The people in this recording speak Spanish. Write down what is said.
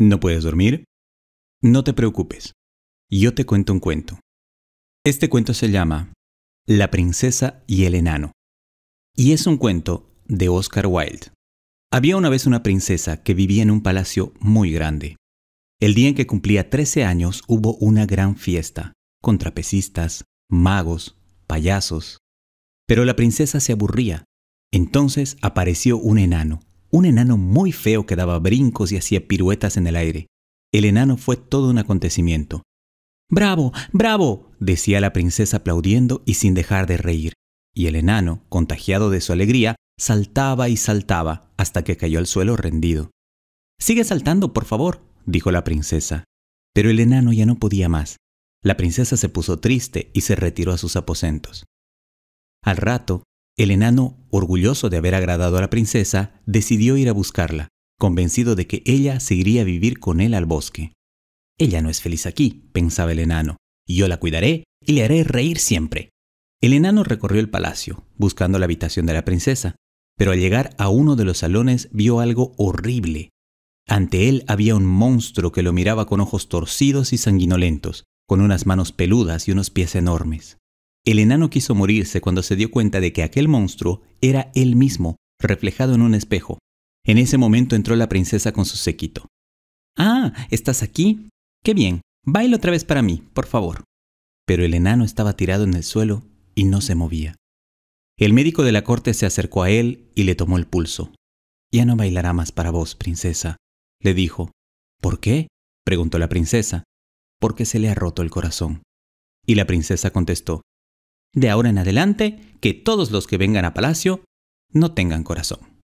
¿No puedes dormir? No te preocupes. Yo te cuento un cuento. Este cuento se llama La princesa y el enano. Y es un cuento de Oscar Wilde. Había una vez una princesa que vivía en un palacio muy grande. El día en que cumplía 13 años hubo una gran fiesta, con magos, payasos. Pero la princesa se aburría. Entonces apareció un enano, un enano muy feo que daba brincos y hacía piruetas en el aire. El enano fue todo un acontecimiento. ¡Bravo! ¡Bravo! decía la princesa aplaudiendo y sin dejar de reír. Y el enano, contagiado de su alegría, saltaba y saltaba hasta que cayó al suelo rendido. Sigue saltando, por favor, dijo la princesa. Pero el enano ya no podía más. La princesa se puso triste y se retiró a sus aposentos. Al rato, el enano, orgulloso de haber agradado a la princesa, decidió ir a buscarla, convencido de que ella seguiría a vivir con él al bosque. Ella no es feliz aquí, pensaba el enano, y yo la cuidaré y le haré reír siempre. El enano recorrió el palacio, buscando la habitación de la princesa, pero al llegar a uno de los salones vio algo horrible. Ante él había un monstruo que lo miraba con ojos torcidos y sanguinolentos, con unas manos peludas y unos pies enormes. El enano quiso morirse cuando se dio cuenta de que aquel monstruo era él mismo, reflejado en un espejo. En ese momento entró la princesa con su séquito. Ah, ¿estás aquí? Qué bien. Baila otra vez para mí, por favor. Pero el enano estaba tirado en el suelo y no se movía. El médico de la corte se acercó a él y le tomó el pulso. Ya no bailará más para vos, princesa, le dijo. ¿Por qué? preguntó la princesa. Porque se le ha roto el corazón. Y la princesa contestó, de ahora en adelante, que todos los que vengan a Palacio no tengan corazón.